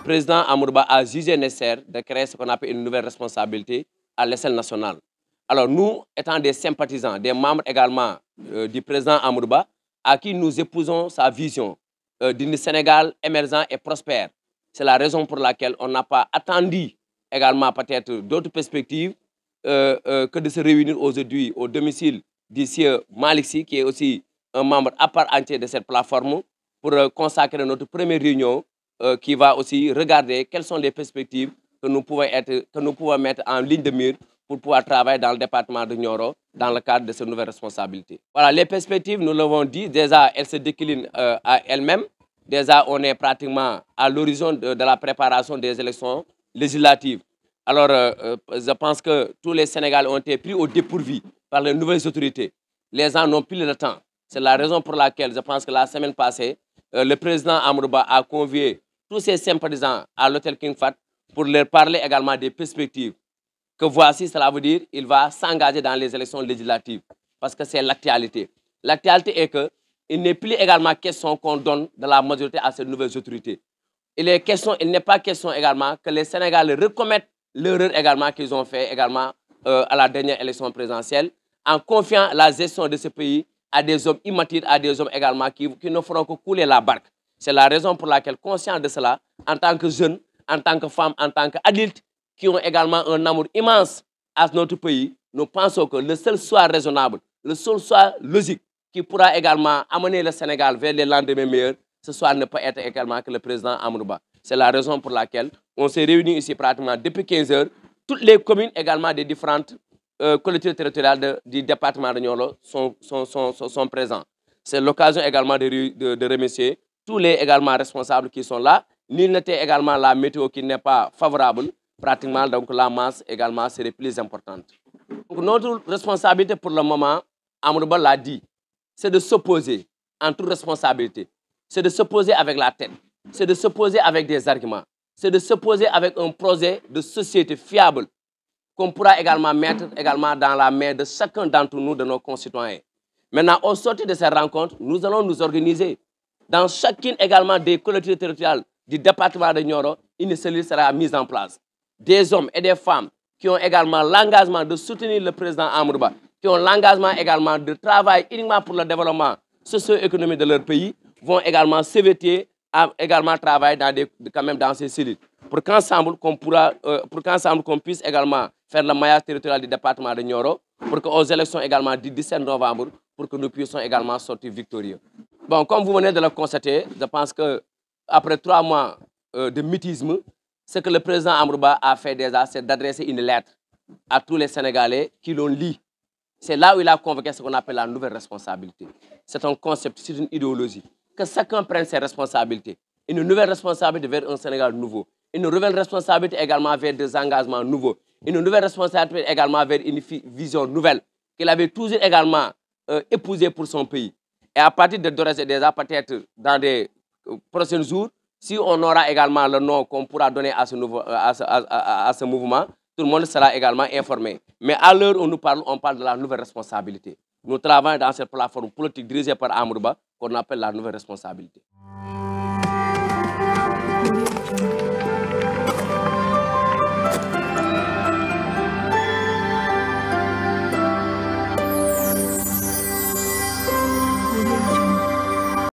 Le président Amourba a jugé nécessaire de créer ce qu'on appelle une nouvelle responsabilité à l'échelle nationale. Alors nous, étant des sympathisants, des membres également euh, du président Amourba, à qui nous épousons sa vision d'un euh, d'une Sénégal émergent et prospère. C'est la raison pour laquelle on n'a pas attendu également peut-être d'autres perspectives euh, que de se réunir aujourd'hui au domicile du sieur Malixi, qui est aussi un membre à part entière de cette plateforme, pour consacrer notre première réunion euh, qui va aussi regarder quelles sont les perspectives que nous pouvons, être, que nous pouvons mettre en ligne de mire pour pouvoir travailler dans le département de Nioro dans le cadre de ces nouvelles responsabilités. Voilà, les perspectives, nous l'avons dit, déjà, elles se déclinent euh, à elles-mêmes. Déjà, on est pratiquement à l'horizon de, la préparation des élections législatives. Alors, euh, je pense que tous les Sénégalais ont été pris au dépourvu par les nouvelles autorités. Les gens n'ont plus le temps. C'est la raison pour laquelle je pense que la semaine passée, le président Amrouba a convié tous ces sympathisants à l'hôtel King Fat pour leur parler également des perspectives. Que voici, cela veut dire qu'il va s'engager dans les élections législatives parce que c'est l'actualité. L'actualité est que il n'est plus également question qu'on donne de la majorité à ces nouvelles autorités. Il est question, il n'est pas question également que les Sénégalais recommettent l'erreur également qu'ils ont fait également euh, à la dernière élection présidentielle en confiant la gestion de ce pays à des hommes immatures, à des hommes également qui ne feront que couler la barque. C'est la raison pour laquelle, conscient de cela, en tant que jeune, en tant que femme, en tant qu'adulte, qui ont également un amour immense à notre pays, nous pensons que le seul soit raisonnable, le seul soit logique qui pourra également amener le Sénégal vers les lendemains meilleurs, ce soir ne peut être également que le président Amourouba. C'est la raison pour laquelle on s'est réunis ici pratiquement depuis 15 heures. Toutes les communes également des différentes euh, collectivités territoriales du département de sont, sont, sont, présentes. C'est l'occasion également de remercier tous les également responsables qui sont là. ni également la météo qui n'est pas favorable, pratiquement, donc la masse également serait plus importante. Donc, notre responsabilité pour le moment, Amrouba l'a dit, c'est de s'opposer en toute responsabilité. C'est de s'opposer avec la tête. C'est de s'opposer avec des arguments. C'est de s'opposer avec un projet de société fiable qu'on pourra également mettre également dans la main de chacun d'entre nous, de nos concitoyens. Maintenant, au sortir de ces rencontres, nous allons nous organiser dans chacune également des collectivités territoriales du département de Nioro, une cellule sera mise en place. Des hommes et des femmes qui ont également l'engagement de soutenir le président Amourba, qui ont l'engagement également de travailler uniquement pour le développement socio-économique de leur pays, vont également s'éviter à également travailler dans des, quand même dans ces cellules. Pour qu'ensemble qu'on pourra, euh, pour qu'ensemble qu'on puisse également faire le maillage territorial du département de Nioro, pour qu'aux élections également du 17 novembre, pour que nous puissions également sortir victorieux. Bon, comme vous venez de le constater, je pense que après trois mois euh, de mutisme, ce que le président Amrouba a fait déjà, c'est d'adresser une lettre à tous les Sénégalais qui l'ont lu. C'est là où il a convoqué ce qu'on appelle la nouvelle responsabilité. C'est un concept, c'est une idéologie. Que chacun prenne ses responsabilités. Une nouvelle responsabilité vers un Sénégal nouveau. Une nouvelle responsabilité également vers des engagements nouveaux. Une nouvelle responsabilité également vers une vision nouvelle qu'il avait toujours également épousé euh, épousée pour son pays. Et à partir de Dorès et déjà, peut-être dans les euh, prochains jours, si on aura également le nom qu'on pourra donner à ce, nouveau, euh, à, ce, mouvement, tout le monde sera également informé. Mais à l'heure où nous parlons, on parle de la nouvelle responsabilité. Nous travaillons dans cette plateforme politique dirigée par Amourba, qu'on appelle la nouvelle responsabilité.